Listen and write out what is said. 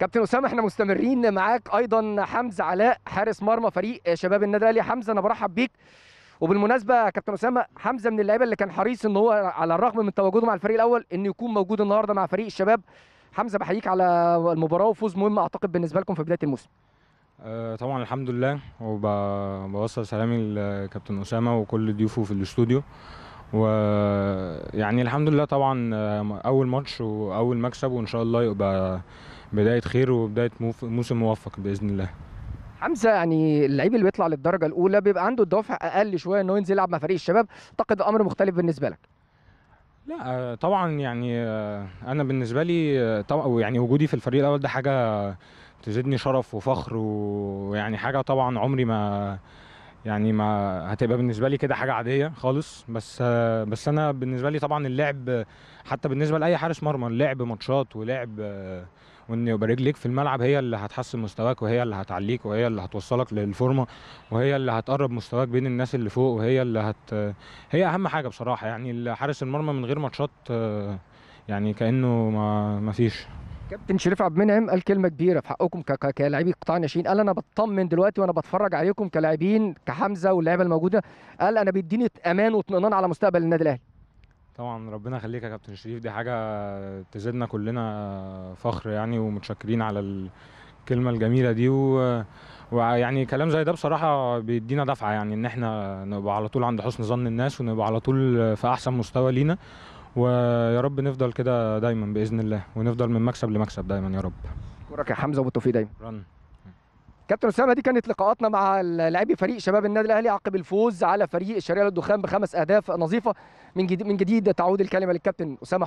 كابتن اسامه احنا مستمرين معاك ايضا حمزه علاء حارس مرمى فريق شباب النادي الاهلي حمزه انا برحب بيك وبالمناسبه كابتن اسامه حمزه من اللعيبه اللي كان حريص ان هو على الرغم من تواجده مع الفريق الاول انه يكون موجود النهارده مع فريق الشباب حمزه بحييك على المباراه وفوز مهم اعتقد بالنسبه لكم في بدايه الموسم آه، طبعا الحمد لله وبوصل سلامي لكابتن اسامه وكل ضيوفه في الاستوديو ويعني الحمد لله طبعا آه، اول ماتش واول مكسب وان شاء الله يبقى بدايه خير وبدايه موسم موفق باذن الله حمزه يعني اللعيب اللي بيطلع للدرجه الاولى بيبقى عنده الدافع اقل شويه انه ينزل يلعب مع فريق الشباب اعتقد امر مختلف بالنسبه لك لا آه، طبعا يعني آه، انا بالنسبه لي طبعا يعني وجودي في الفريق الاول ده حاجه تزيدني شرف وفخر ويعني حاجه طبعا عمري ما يعني ما هتبقى بالنسبه لي كده حاجه عاديه خالص بس بس انا بالنسبه لي طبعا اللعب حتى بالنسبه لاي حارس مرمى اللعب ماتشات ولعب وان يبقى رجليك في الملعب هي اللي هتحسن مستواك وهي اللي هتعليك وهي اللي هتوصلك للفورمه وهي اللي هتقرب مستواك بين الناس اللي فوق وهي اللي هت هي اهم حاجه بصراحه يعني حارس المرمى من غير ماتشات يعني كانه ما فيش كابتن شريف عبد المنعم قال كلمه كبيره في حقكم كلاعبي قطاع ناشئين قال انا بطمن دلوقتي وانا بتفرج عليكم كلاعبين كحمزه واللعيبه الموجوده قال انا بيديني امان واطمئنان على مستقبل النادي الاهلي طبعا ربنا يخليك يا كابتن شريف دي حاجه تزيدنا كلنا فخر يعني ومتشكرين على الكلمه الجميله دي ويعني كلام زي ده بصراحه بيدينا دفعه يعني ان احنا نبقى على طول عند حسن ظن الناس ونبقى على طول في احسن مستوى لينا ويا رب نفضل كده دايما باذن الله ونفضل من مكسب لمكسب دايما يا رب اشكرك يا حمزه وبالتوفيق دايما رن. كابتن اسامه دي كانت لقاءاتنا مع لاعبي فريق شباب النادي الاهلي عقب الفوز على فريق الشرقيه للدخان بخمس اهداف نظيفه من جديد من جديد تعود الكلمه للكابتن اسامه